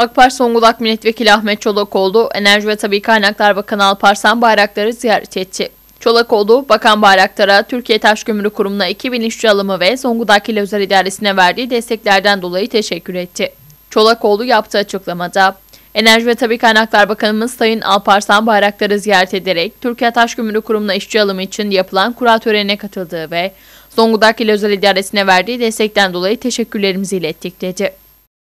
AK Parti Zonguldak Milletvekili Ahmet Çolakoğlu, Enerji ve Tabi Kaynaklar Bakanı Alparslan Bayraktar'ı ziyaret etti. Çolakoğlu, Bakan Bayraktar'a Türkiye Taş Kömürü Kurumu'na 2000 işçi alımı ve Songulak İl Özel İdaresi'ne verdiği desteklerden dolayı teşekkür etti. Çolakoğlu yaptığı açıklamada, Enerji ve Tabi Kaynaklar Bakanımız Sayın Alparslan Bayraktar'ı ziyaret ederek Türkiye Taş Kömürü Kurumu'na işçi alımı için yapılan kura törenine katıldığı ve Zonguldak İl Özel İdaresi'ne verdiği destekten dolayı teşekkürlerimizi ilettik dedi.